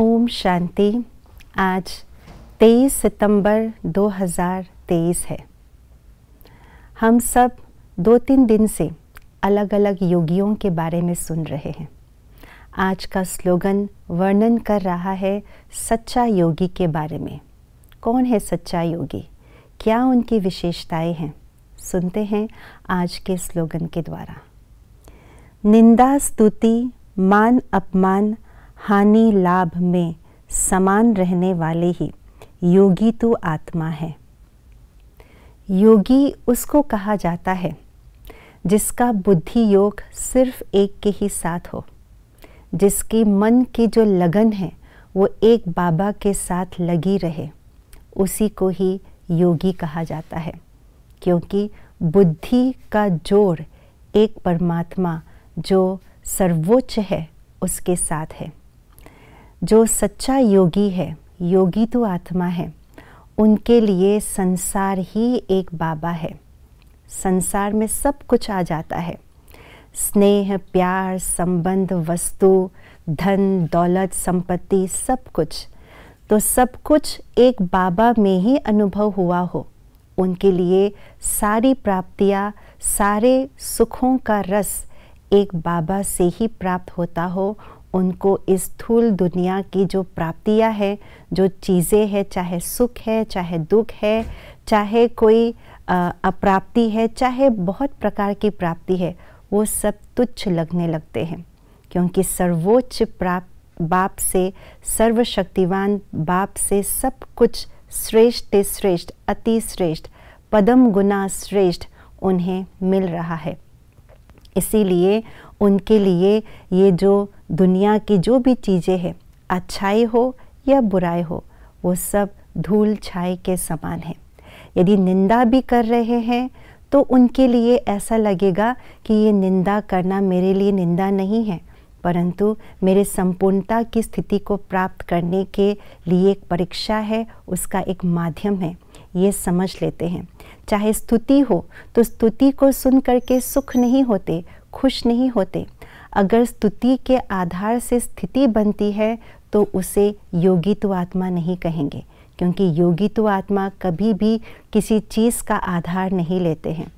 ओम शांति आज 23 सितंबर 2023 है हम सब दो तीन दिन से अलग अलग योगियों के बारे में सुन रहे हैं आज का स्लोगन वर्णन कर रहा है सच्चा योगी के बारे में कौन है सच्चा योगी क्या उनकी विशेषताएं हैं सुनते हैं आज के स्लोगन के द्वारा निंदा स्तुति मान अपमान हानि लाभ में समान रहने वाले ही योगी तो आत्मा है योगी उसको कहा जाता है जिसका बुद्धि योग सिर्फ एक के ही साथ हो जिसके मन की जो लगन है वो एक बाबा के साथ लगी रहे उसी को ही योगी कहा जाता है क्योंकि बुद्धि का जोड़ एक परमात्मा जो सर्वोच्च है उसके साथ है जो सच्चा योगी है योगी तो आत्मा है उनके लिए संसार ही एक बाबा है संसार में सब कुछ आ जाता है स्नेह प्यार संबंध वस्तु धन दौलत संपत्ति सब कुछ तो सब कुछ एक बाबा में ही अनुभव हुआ हो उनके लिए सारी प्राप्तियाँ सारे सुखों का रस एक बाबा से ही प्राप्त होता हो उनको इस थूल दुनिया की जो प्राप्तियाँ हैं जो चीज़ें हैं चाहे सुख है चाहे दुख है चाहे कोई अप्राप्ति है चाहे बहुत प्रकार की प्राप्ति है वो सब तुच्छ लगने लगते हैं क्योंकि सर्वोच्च प्राप्त बाप से सर्वशक्तिवान बाप से सब कुछ श्रेष्ठ श्रेष्ठ अति श्रेष्ठ पदम गुना श्रेष्ठ उन्हें मिल रहा है इसीलिए उनके लिए ये जो दुनिया की जो भी चीज़ें हैं अच्छाई हो या बुराई हो वो सब धूल छाई के समान है यदि निंदा भी कर रहे हैं तो उनके लिए ऐसा लगेगा कि ये निंदा करना मेरे लिए निंदा नहीं है परंतु मेरे संपूर्णता की स्थिति को प्राप्त करने के लिए एक परीक्षा है उसका एक माध्यम है ये समझ लेते हैं चाहे स्तुति हो तो स्तुति को सुन करके सुख नहीं होते खुश नहीं होते अगर स्तुति के आधार से स्थिति बनती है तो उसे योगी तो आत्मा नहीं कहेंगे क्योंकि योगी तो आत्मा कभी भी किसी चीज़ का आधार नहीं लेते हैं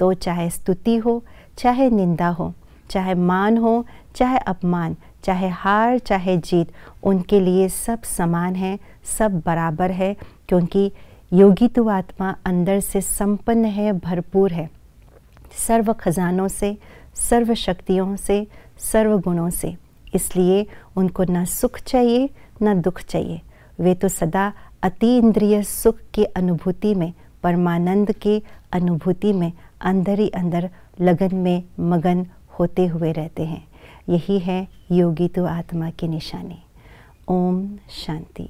तो चाहे स्तुति हो चाहे निंदा हो चाहे मान हो चाहे अपमान चाहे हार चाहे जीत उनके लिए सब समान है सब बराबर है क्योंकि योगी तो आत्मा अंदर से संपन्न है भरपूर है सर्व खजानों से सर्व शक्तियों से सर्व गुणों से इसलिए उनको न सुख चाहिए न दुख चाहिए वे तो सदा अति इंद्रिय सुख की अनुभूति में परमानंद की अनुभूति में अंदर ही अंदर लगन में मगन होते हुए रहते हैं यही है योगी तो आत्मा की निशानी ओम शांति